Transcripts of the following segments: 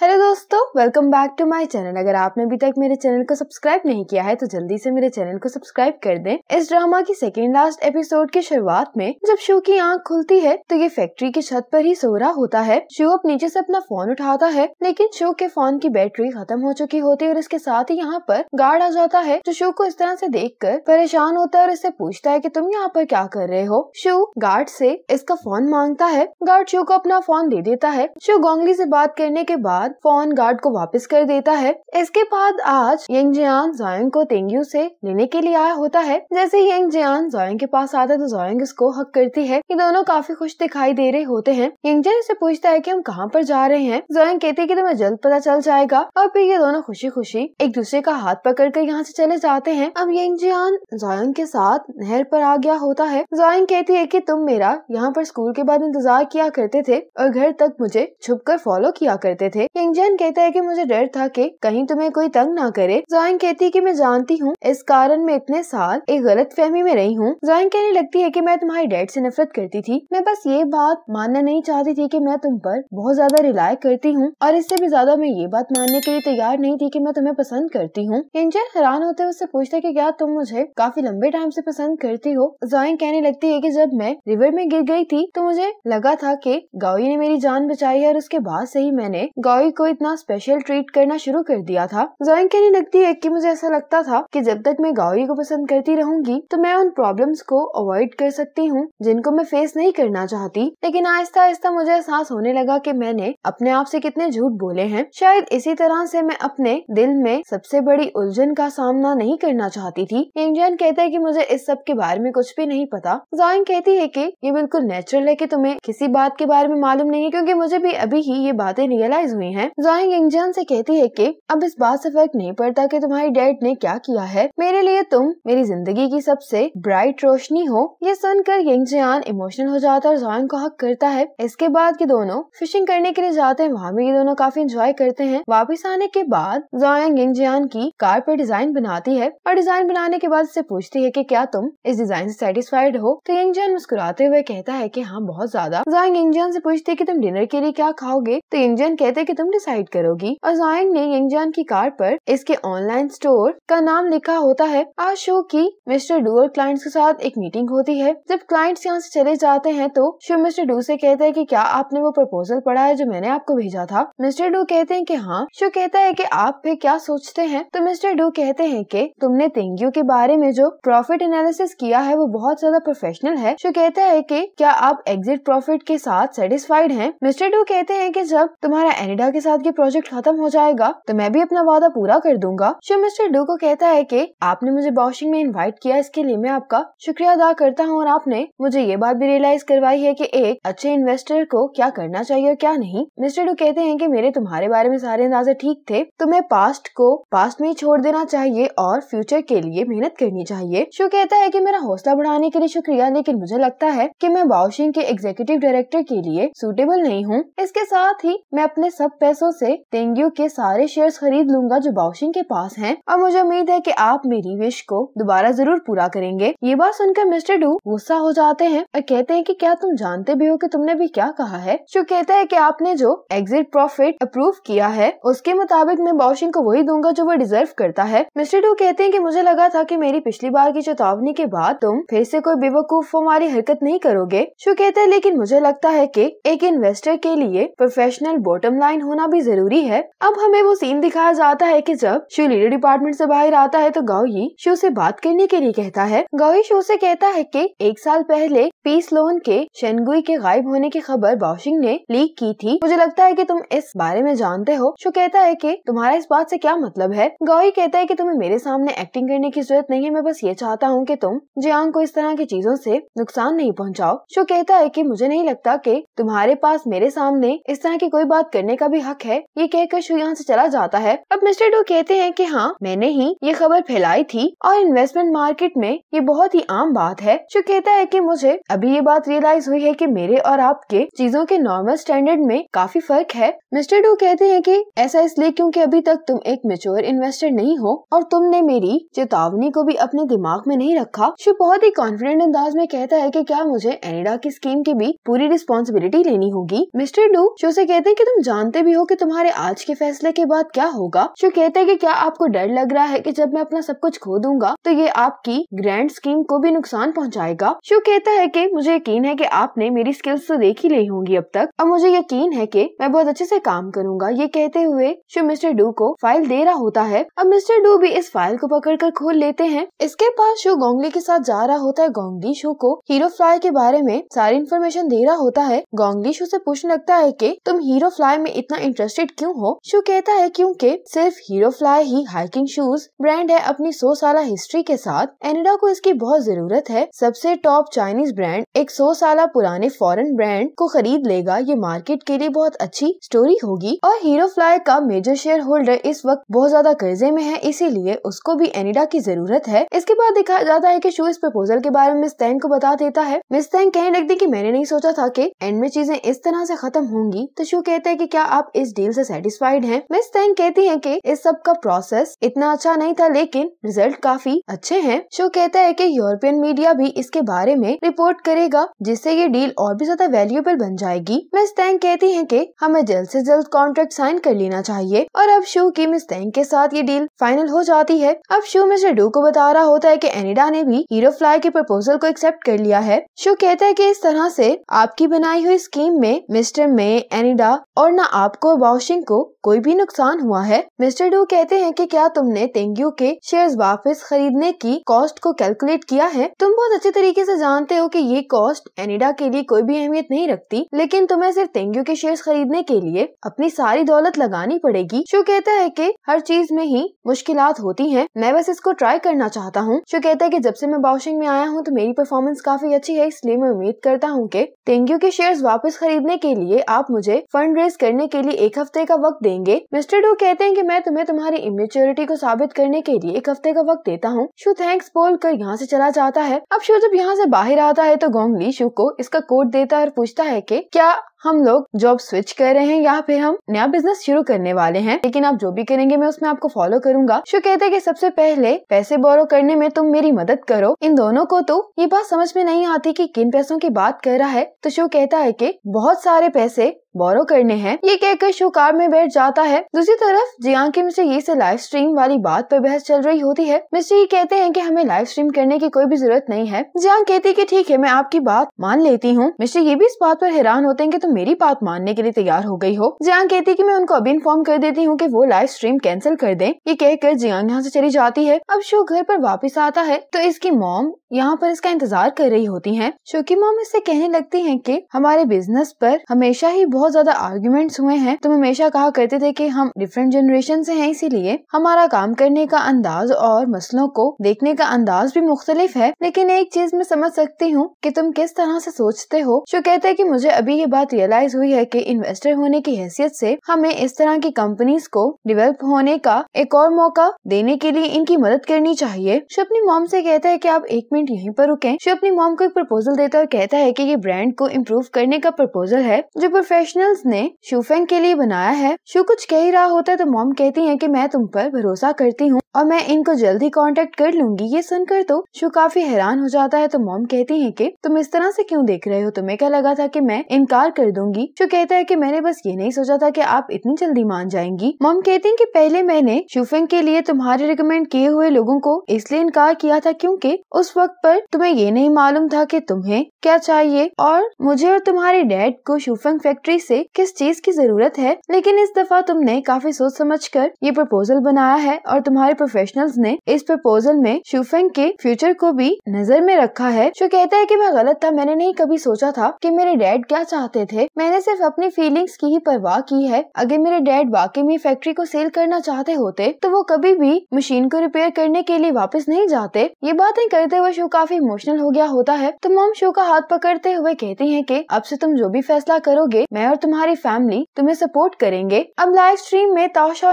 Hello दोस्तों welcome back to my channel अगर आपने अभी तक मेरे चैनल को सब्सक्राइब नहीं किया है तो जल्दी से मेरे चैनल को सब्सक्राइब कर दें इस ड्रामा की सेकेंड लास्ट एपिसोड की शुरुआत में जब शो की आंख खुलती है तो ये फैक्ट्री की छत पर ही सो रहा होता है शो अब नीचे से अपना फोन उठाता है लेकिन शो के फोन की बैटरी खत्म हो चुकी होती है और इसके साथ ही यहाँ पर गार्ड आ जाता है जो शो को इस तरह से देख कर परेशान होता है और इससे पूछता है की तुम यहाँ पर क्या कर रहे हो शो गार्ड से इसका फोन मांगता है गार्ड शो को अपना फोन दे देता है शो गोंगली से बात करने के बाद फोन ऑन गार्ड को वापस कर देता है इसके बाद आज यंग जियान जोयंग को तेंगू से लेने के लिए आया होता है जैसे यंग जियान जोयंग के पास आता है तो जोयंग इसको हक करती है ये दोनों काफी खुश दिखाई दे रहे होते हैं यंग जियान से पूछता है की हम कहाँ पर जा रहे हैं जोयंग कहते हैं की तुम्हें जल्द पता चल जाएगा और फिर ये दोनों खुशी खुशी एक दूसरे का हाथ पकड़ कर यहाँ से चले जाते हैं अब यंग जियान जोयंग के साथ नहर पर आ गया होता है जोयंग कहती है की तुम मेरा यहाँ पर स्कूल के बाद इंतजार किया करते थे और घर तक मुझे छुप कर फॉलो किया करते थे यंग जियान ईशान कहता है कि मुझे डर था कि कहीं तुम्हें कोई तंग ना करे जॉइन कहती है कि मैं जानती हूँ इस कारण मैं इतने साल एक गलत फहमी में रही हूँ जॉइन कहने लगती है कि मैं तुम्हारी डैड से नफरत करती थी मैं बस ये बात मानना नहीं चाहती थी कि मैं तुम पर बहुत ज्यादा रिलाय करती हूँ और इससे भी ज्यादा मैं ये बात मानने के लिए तैयार नहीं थी की मैं तुम्हें पसंद करती हूँ इंजन हैरान होते हुए उससे पूछता है की क्या तुम मुझे काफी लंबे टाइम ऐसी पसंद करती हो जॉइन कहने लगती है की जब मैं रिवर में गिर गयी थी तो मुझे लगा था की गाउई ने मेरी जान बचाई है और उसके बाद ऐसी ही मैंने गौई को इतना स्पेशल ट्रीट करना शुरू कर दिया था जोइन कहने लगती है की मुझे ऐसा लगता था की जब तक मैं गाओई को पसंद करती रहूंगी तो मैं उन प्रॉब्लम को अवॉइड कर सकती हूँ जिनको मैं फेस नहीं करना चाहती लेकिन आहिस्ता आहिस्ता मुझे एहसास होने लगा की मैंने अपने आप से कितने झूठ बोले हैं शायद इसी तरह से मैं अपने दिल में सबसे बड़ी उलझन का सामना नहीं करना चाहती थी इंजन कहता है कि मुझे इस सब के बारे में कुछ भी नहीं पता जाइन कहती है कि ये बिल्कुल नेचुरल है कि तुम्हें किसी बात के बारे में मालूम नहीं है क्योंकि मुझे भी अभी ही ये बातें रियलाइज हुई हैं जाएंग इंजन से कहती है कि अब इस बात से फर्क नहीं पड़ता कि तुम्हारी डैड ने क्या किया है मेरे लिए तुम मेरी जिंदगी की सबसे ब्राइट रोशनी हो ये सुनकर यंगजियान इमोशनल हो जाता है और जॉइंग को हक करता है इसके बाद ये दोनों फिशिंग करने के लिए जाते हैं वहाँ भी ये दोनों काफी इंजॉय करते हैं वापिस आने के बाद जॉइंग यंगजियान की कार पर डिजाइन बनाती है और डिजाइन बनाने के बाद इससे पूछती है की क्या तुम इस डिजाइन ऐसी सेटिस्फाइड हो तो यंगजियान मुस्कुराते हुए कहता है की हाँ बहुत ज्यादा जॉइंग यंगजियान ऐसी पूछती है की तुम डिनर के लिए क्या खाओगे तो यंगजियान कहते हैं की तुम डिसाइड गाइड करोगी और जॉयन ने यंगजान की कार पर इसके ऑनलाइन स्टोर का नाम लिखा होता है आज शो की मिस्टर डू और क्लाइंट्स के साथ एक मीटिंग होती है जब क्लाइंट्स यहाँ से चले जाते हैं तो शो मिस्टर डू से कहते हैं कि क्या आपने वो प्रपोजल पढ़ा है जो मैंने आपको भेजा था मिस्टर डू कहते हैं कि हाँ शो कहता है कि आप फिर क्या सोचते हैं तो मिस्टर डू कहते हैं कि तुमने तेंगियों के बारे में जो प्रॉफिट एनालिसिस किया है वो बहुत ज्यादा प्रोफेशनल है शो कहता है की क्या आप एग्जिट प्रॉफिट के साथ सेटिस्फाइड है मिस्टर डू कहते हैं की जब तुम्हारा एनिडा के साथ कि प्रोजेक्ट खत्म हो जाएगा तो मैं भी अपना वादा पूरा कर दूंगा शिव मिस्टर डू को कहता है कि आपने मुझे बॉशिंग में इनवाइट किया इसके लिए मैं आपका शुक्रिया अदा करता हूँ और आपने मुझे ये बात भी रियलाइज करवाई है की एक अच्छे इन्वेस्टर को क्या करना चाहिए और क्या नहीं मिस्टर डू कहते हैं की मेरे तुम्हारे बारे में सारे अंदाजे ठीक थे तुम्हें तो पास्ट को पास्ट में ही छोड़ देना चाहिए और फ्यूचर के लिए मेहनत करनी चाहिए शिव कहता है की मेरा हौसला बढ़ाने के लिए शुक्रिया लेकिन मुझे लगता है की मैं बाउशिंग के एग्जीक्यूटिव डायरेक्टर के लिए सूटेबल नहीं हूँ इसके साथ ही मैं अपने सब पैसों पैसों से तेंगू के सारे शेयर्स खरीद लूंगा जो बाउशिंग के पास हैं और मुझे उम्मीद है कि आप मेरी विश को दोबारा जरूर पूरा करेंगे ये बात सुनकर मिस्टर डू गुस्सा हो जाते हैं और कहते हैं कि क्या तुम जानते भी हो कि तुमने भी क्या कहा है शो कहते हैं कि आपने जो एग्जिट प्रॉफिट अप्रूव किया है उसके मुताबिक मैं बाउशिंग को वही दूंगा जो वो डिजर्व करता है मिस्टर डू कहते हैं की मुझे लगा था की मेरी पिछली बार की चेतावनी के बाद तुम फिर से कोई बेवकूफ हमारी हरकत नहीं करोगे शो कहते हैं लेकिन मुझे लगता है की एक इन्वेस्टर के लिए प्रोफेशनल बॉटम लाइन होना भी भी जरूरी है अब हमें वो सीन दिखाया जाता है कि जब शिव लीडर डिपार्टमेंट से बाहर आता है तो ही शिव से बात करने के लिए कहता है ही शिव से कहता है कि एक साल पहले पीस लोन के शेनगुई के गायब होने की खबर बाउशिंग ने लीक की थी मुझे लगता है की तुम इस बारे में जानते हो शो कहता है की तुम्हारा इस बात ऐसी क्या मतलब है ही कहता है की तुम्हें मेरे सामने एक्टिंग करने की जरूरत नहीं है मैं बस ये चाहता हूँ की तुम जियांग को इस तरह की चीजों ऐसी नुकसान नहीं पहुँचाओ शो कहता है की मुझे नहीं लगता की तुम्हारे पास मेरे सामने इस तरह की कोई बात करने का भी हक है है ये कहकर शो यहाँ से चला जाता है अब मिस्टर डो कहते हैं कि हाँ मैंने ही ये खबर फैलाई थी और इन्वेस्टमेंट मार्केट में ये बहुत ही आम बात है शू कहता है कि मुझे अभी ये बात रियलाइज हुई है कि मेरे और आपके चीजों के नॉर्मल स्टैंडर्ड में काफी फर्क है मिस्टर डो कहते हैं की ऐसा इसलिए क्यूँकी अभी तक तुम एक मेच्योर इन्वेस्टर नहीं हो और तुमने मेरी चेतावनी को भी अपने दिमाग में नहीं रखा शो बहुत ही कॉन्फिडेंट अंदाज में कहता है की क्या मुझे एनेडा की स्कीम की भी पूरी रिस्पॉन्सिबिलिटी लेनी होगी मिस्टर डू शो से कहते हैं कि तुम जानते भी हो कि तुम्हारे आज के फैसले के बाद क्या होगा शो कहते हैं कि क्या आपको डर लग रहा है कि जब मैं अपना सब कुछ खो दूंगा तो ये आपकी ग्रैंड स्कीम को भी नुकसान पहुंचाएगा शो कहता है कि मुझे यकीन है कि आपने मेरी स्किल्स तो देख ही ली होंगी अब तक अब मुझे यकीन है कि मैं बहुत अच्छे से काम करूंगा ये कहते हुए शो मिस्टर डू को फाइल दे रहा होता है अब मिस्टर डू भी इस फाइल को पकड़ कर खोल लेते हैं इसके पास शो गोंगली के साथ जा रहा होता है गोंगली शो को हीरो फ्लाई के बारे में सारी इन्फॉर्मेशन दे रहा होता है गोंगली शो से पूछने लगता है की तुम हीरो फ्लाई में इतना इंटरेस्ट इंटरेस्टेड क्यों हो शो कहता है क्योंकि सिर्फ हीरो फ्लाई ही हाइकिंग शूज ब्रांड है अपनी सौ साल हिस्ट्री के साथ एनिडा को इसकी बहुत जरूरत है सबसे टॉप चाइनीज ब्रांड एक सौ साल पुराने फॉरेन ब्रांड को खरीद लेगा ये मार्केट के लिए बहुत अच्छी स्टोरी होगी और हीरो फ्लाई का मेजर शेयर होल्डर इस वक्त बहुत ज्यादा कर्जे में है इसीलिए उसको भी एनिडा की जरूरत है इसके बाद दिखाया जाता है की शो इस प्रपोजल के बारे में मिस को बता देता है मिस तैंग कहने लगती की मैंने नहीं सोचा था की एंड में चीजें इस तरह ऐसी खत्म होंगी तो शो कहते हैं की क्या आप इस डील से सेटिस्फाइड हैं। मिस तेंग कहती हैं कि इस सब का प्रोसेस इतना अच्छा नहीं था लेकिन रिजल्ट काफी अच्छे हैं शो कहता है कि यूरोपियन मीडिया भी इसके बारे में रिपोर्ट करेगा जिससे ये डील और भी ज्यादा वैल्यूएबल बन जाएगी मिस तेंग कहती है की हमें जल्द ऐसी जल्द कॉन्ट्रैक्ट साइन कर लेना चाहिए और अब शो की मिस तेंग के साथ ये डील फाइनल हो जाती है अब शो मिस्टर डू को बता रहा होता है की एनिडा ने भी हीरो फ्लाई के प्रपोजल को एक्सेप्ट कर लिया है शो कहता है की इस तरह ऐसी आपकी बनाई हुई स्कीम में मिस्टर मे एनिडा और ना आपको वाउशिंग को कोई भी नुकसान हुआ है मिस्टर डू कहते हैं कि क्या तुमने तेंगू के शेयर्स वापस खरीदने की कॉस्ट को कैलकुलेट किया है तुम बहुत अच्छे तरीके से जानते हो कि ये कॉस्ट एनिडा के लिए कोई भी अहमियत नहीं रखती लेकिन तुम्हें सिर्फ तेंगू के शेयर खरीदने के लिए अपनी सारी दौलत लगानी पड़ेगी शो कहता है की हर चीज में ही मुश्किल होती है मैं बस इसको ट्राई करना चाहता हूँ शो कहता है की जब से मैं बाउशिंग में आया हूँ तो मेरी परफॉर्मेंस काफी अच्छी है इसलिए मैं उम्मीद करता हूँ की तेंगू के शेयर वापस खरीदने के लिए आप मुझे फंड रेज करने के लिए एक हफ्ते का वक्त देंगे मिस्टर डू कहते हैं कि मैं तुम्हें तुम्हारी इमेच्योरिटी को साबित करने के लिए एक हफ्ते का वक्त देता हूँ शो थैंक्स बोल कर यहाँ से चला जाता है अब शो जब यहाँ से बाहर आता है तो गोंगली शो को इसका कोट देता है और पूछता है की क्या हम लोग जॉब स्विच कर रहे हैं या फिर हम नया बिजनेस शुरू करने वाले हैं लेकिन आप जो भी करेंगे मैं उसमें आपको फॉलो करूंगा शो कहते हैं कि सबसे पहले पैसे बोरो करने में तुम मेरी मदद करो इन दोनों को तो ये बात समझ में नहीं आती कि किन पैसों की बात कर रहा है तो शो कहता है कि बहुत सारे पैसे बोरो करने हैं ये कहकर शो कार में बैठ जाता है दूसरी तरफ जियांग की मिस्टर ये से लाइव स्ट्रीम वाली बात पर बहस चल रही होती है मिस्टर ये कहते हैं कि हमें लाइव स्ट्रीम करने की कोई भी जरूरत नहीं है जियांग कहती है कि ठीक है मैं आपकी बात मान लेती हूँ मिस्टर ये भी इस बात पर हैरान होते हैं कि तुम तुम मेरी बात मानने के लिए तैयार हो गई हो जियांग कहती कि मैं उनको अभी इन्फॉर्म कर देती हूँ कि वो लाइव स्ट्रीम कैंसिल कर दें ये कहकर जियांग यहाँ से चली जाती है अब शो घर पर वापस आता है तो इसकी मॉम यहाँ पर इसका इंतजार कर रही होती है शो की मॉम इससे कहने लगती है की हमारे बिजनेस पर हमेशा ही बहुत ज्यादा आर्ग्यूमेंट्स हुए हैं तुम हमेशा कहा करते थे की हम डिफरेंट जनरेशन से है इसीलिए हमारा काम करने का अंदाज और मसलों को देखने का अंदाज भी मुख्तलिफ है लेकिन एक चीज मैं समझ सकती हूँ की तुम किस तरह से सोचते हो शो कहते हैं की मुझे अभी ये बात रियलाइज हुई है कि इन्वेस्टर होने की हैसियत से हमें इस तरह की कंपनीज को डेवलप होने का एक और मौका देने के लिए इनकी मदद करनी चाहिए शिव अपनी मॉम से कहता है कि आप एक मिनट यहीं पर रुकें शिव अपनी मॉम को एक प्रपोजल देता है और कहता है कि ये ब्रांड को इम्प्रूव करने का प्रपोजल है जो प्रोफेशनल ने शिवफेंग के लिए बनाया है शो कुछ कह ही रहा होता है तो मॉम कहती है की मैं तुम पर भरोसा करती हूँ और मैं इनको जल्दी कॉन्टेक्ट कर लूंगी ये सुनकर तो शो काफी हैरान हो जाता है तो मॉम कहती है की तुम इस तरह ऐसी क्यूँ देख रहे हो तुम्हें क्या लगा था की मैं इनकार कर कर दूंगी जो कहता है कि मैंने बस ये नहीं सोचा था कि आप इतनी जल्दी मान जाएंगी मॉम कहती हैं कि पहले मैंने शूफिंग के लिए तुम्हारे रिकमेंड किए हुए लोगों को इसलिए इनकार किया था क्योंकि उस वक्त पर तुम्हें ये नहीं मालूम था कि तुम्हें क्या चाहिए और मुझे और तुम्हारे डैड को शूफिंग फैक्ट्री से किस चीज की जरूरत है लेकिन इस दफा तुमने काफी सोच समझ कर ये प्रपोजल बनाया है और तुम्हारे प्रोफेशनल ने इस प्रपोजल में शूफिंग के फ्यूचर को भी नजर में रखा है जो कहता है की मैं गलत था मैंने नहीं कभी सोचा था की मेरे डैड क्या चाहते थे है मैंने सिर्फ अपनी फीलिंग्स की ही परवाह की है अगर मेरे डैड वाकई में फैक्ट्री को सेल करना चाहते होते तो वो कभी भी मशीन को रिपेयर करने के लिए वापस नहीं जाते ये बातें करते हुए शो काफी इमोशनल हो गया होता है तो मोम शो का हाथ पकड़ते हुए कहती है की अब से तुम जो भी फैसला करोगे मैं और तुम्हारी फैमिली तुम्हें सपोर्ट करेंगे अब लाइव स्ट्रीम में ताशा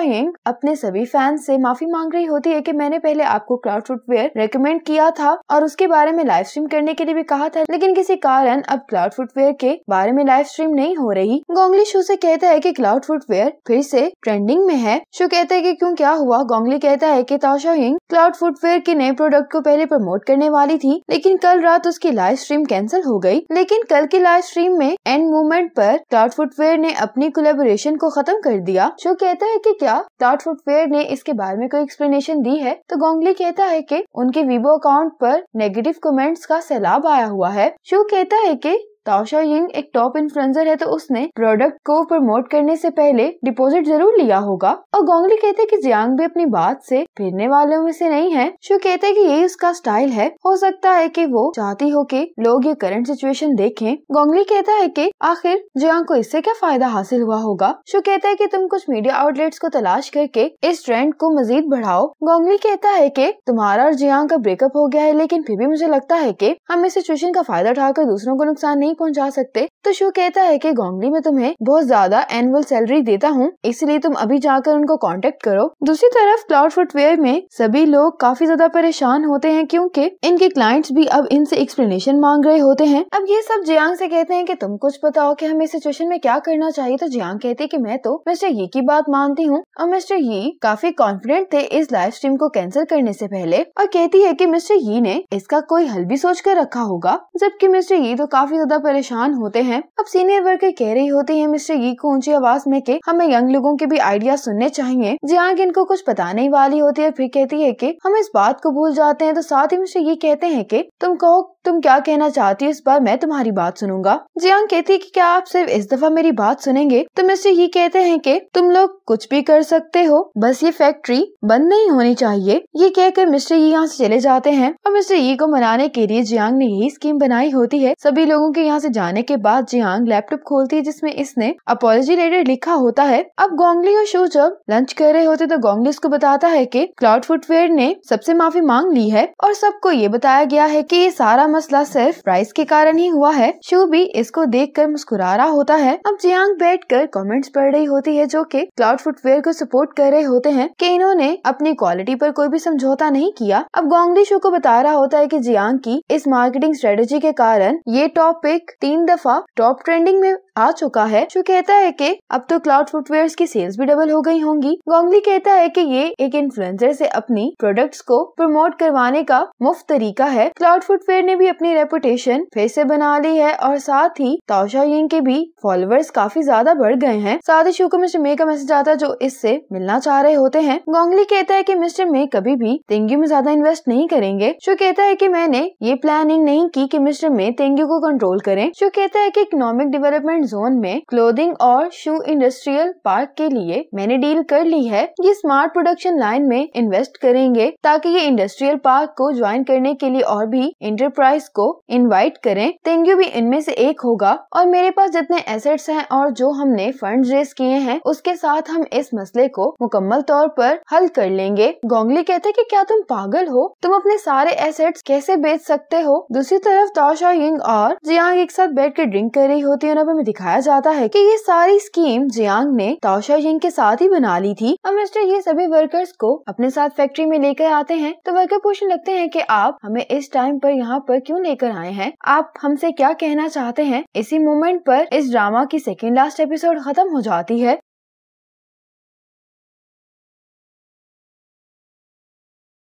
अपने सभी फैंस ऐसी माफी मांग रही होती है की मैंने पहले आपको क्राउड फुटवेयर रिकमेंड किया था और उसके बारे में लाइव स्ट्रीम करने के लिए भी कहा था लेकिन किसी कारण अब क्लाउड फुटवेयर के बारे में लाइव मेनस्ट्रीम नहीं हो रही गोंगली शो से कहता है कि क्लाउड फुटवेयर फिर से ट्रेंडिंग में है शो कहता है कि क्यों क्या हुआ गोंगली कहता है कि ताशा हिंग क्लाउड फुटवेयर के नए प्रोडक्ट को पहले प्रमोट करने वाली थी लेकिन कल रात उसकी लाइव स्ट्रीम कैंसिल हो गयी लेकिन कल की लाइव स्ट्रीम में एंड मूवमेंट आरोप क्लाउड फुटवेयर ने अपनी कोलेबोरेशन को खत्म कर दिया शो कहता है की क्या क्लाउड फुटवेयर ने इसके बारे में कोई एक्सप्लेनेशन दी है तो गोंगली कहता है की उनके वीवो अकाउंट आरोप नेगेटिव कमेंट्स का सैलाब आया हुआ है शो कहता है कि ताओशा यिंग एक टॉप इन्फ्लुएंसर है तो उसने प्रोडक्ट को प्रमोट करने से पहले डिपॉजिट जरूर लिया होगा और गोंगली कहते कि जियांग भी अपनी बात से फिरने वालों में से नहीं है शो कहते कि यही उसका स्टाइल है हो सकता है कि वो चाहती हो कि लोग ये करंट सिचुएशन देखें गोंगली कहता है कि आखिर जियांग को इससे क्या फायदा हासिल हुआ होगा शो कहता है कि तुम कुछ मीडिया आउटलेट्स को तलाश करके इस ट्रेंड को मजीद बढ़ाओ गोंगली कहता है कि तुम्हारा और जियांग का ब्रेकअप हो गया है लेकिन फिर भी मुझे लगता है कि हम इस सिचुएशन का फायदा उठाकर दूसरों को नुकसान नहीं पहुंचा सकते तो शो कहता है कि गोंगली में तुम्हें बहुत ज्यादा एनुअल सैलरी देता हूँ इसलिए तुम अभी जाकर उनको कांटेक्ट करो दूसरी तरफ क्लाउड फुटवेयर में सभी लोग काफी ज्यादा परेशान होते हैं क्योंकि इनके क्लाइंट्स भी अब इनसे एक्सप्लेनेशन मांग रहे होते हैं अब ये सब जियांग से कहते हैं कि तुम कुछ बताओ कि हमें सिचुएशन में क्या करना चाहिए तो जियांग कहते हैं कि मैं तो मिस्टर यी की बात मानती हूँ और मिस्टर यी काफी कॉन्फिडेंट थे इस लाइव स्ट्रीम को कैंसिल करने से पहले और कहती है की मिस्टर यी ने इसका कोई हल भी सोच कर रखा होगा जबकि मिस्टर यी तो काफी ज्यादा परेशान होते हैं अब सीनियर वर्कर कह रही होती है मिस्टर गी को ऊंची आवाज में के हमें यंग लोगों के भी आइडिया सुनने चाहिए जियांग हाँ, इनको कुछ बताने वाली होती है फिर कहती है कि हम इस बात को भूल जाते हैं तो साथ ही मिस्टर ये कहते हैं कि तुम कहो तुम क्या कहना चाहती हो इस बार मैं तुम्हारी बात सुनूंगा जियांग हाँ, कहती है कि क्या आप सिर्फ इस दफा मेरी बात सुनेंगे तो मिस्टर ये कहते हैं कि तुम लोग कुछ भी कर सकते हो बस ये फैक्ट्री बंद नहीं होनी चाहिए ये कहकर मिस्टर ये यहाँ से चले जाते हैं और मिस्टर ये को मनाने के लिए जियांग हाँ, ने यही स्कीम बनाई होती है सभी लोगों के यहाँ यहाँ से जाने के बाद जियांग लैपटॉप खोलती है जिसमें इसने अपोलॉजी लेटर लिखा होता है अब गोंगली और शो जब लंच कर रहे होते तो गोंगली उसको बताता है कि क्लाउड फुटवेयर ने सबसे माफी मांग ली है और सबको ये बताया गया है कि ये सारा मसला सिर्फ प्राइस के कारण ही हुआ है शो भी इसको देख कर मुस्कुरा रहा होता है अब जियांग बैठ कर कॉमेंट्स पढ़ रही होती है जो की क्लाउड फुटवेयर को सपोर्ट कर रहे होते हैं की इन्होंने अपनी क्वालिटी आरोप कोई भी समझौता नहीं किया अब गोंगली शो को बता रहा होता है की जियांग की इस मार्केटिंग स्ट्रेटेजी के कारण ये टॉप पे क्लिक तीन दफा टॉप ट्रेंडिंग में आ चुका है जो कहता है कि अब तो क्लाउड फुटवेयर की सेल्स भी डबल हो गई होंगी गोंगली कहता है कि ये एक इन्फ्लुएंसर से अपनी प्रोडक्ट्स को प्रमोट करवाने का मुफ्त तरीका है क्लाउड फुटवेयर ने भी अपनी रेपुटेशन फिर से बना ली है और साथ ही तोशा यिंग के भी फॉलोअर्स काफी ज्यादा बढ़ गए हैं साथ ही शो को मिस्टर मे का मैसेज आता है जो इससे मिलना चाह रहे होते हैं गोंगली कहता है की मिस्टर मे कभी भी तेंगू में ज्यादा इन्वेस्ट नहीं करेंगे जो कहता है की मैंने ये प्लानिंग नहीं की मिस्टर मे तेंगू को कंट्रोल करें जो कहता है की इकोनॉमिक डेवलपमेंट जोन में क्लोथिंग और शू इंडस्ट्रियल पार्क के लिए मैंने डील कर ली है ये स्मार्ट प्रोडक्शन लाइन में इन्वेस्ट करेंगे ताकि ये इंडस्ट्रियल पार्क को ज्वाइन करने के लिए और भी इंटरप्राइज को इनवाइट करें तेंगू भी इनमें से एक होगा और मेरे पास जितने एसेट्स हैं और जो हमने फंड रेस किए हैं उसके साथ हम इस मसले को मुकम्मल तौर पर हल कर लेंगे गोंगली कहते कि क्या तुम पागल हो तुम अपने सारे एसेट्स कैसे बेच सकते हो दूसरी तरफ तोशा यिंग और जियांग एक साथ बैठ कर ड्रिंक कर रही होती है दिखाया जाता है कि ये सारी स्कीम जियांग ने ताशा यिंग के साथ ही बना ली थी अब मिस्टर ये सभी वर्कर्स को अपने साथ फैक्ट्री में लेकर आते हैं तो वर्कर पूछने लगते हैं कि आप हमें इस टाइम पर यहाँ पर क्यों लेकर आए हैं आप हमसे क्या कहना चाहते हैं इसी मोमेंट पर इस ड्रामा की सेकेंड लास्ट एपिसोड खत्म हो जाती है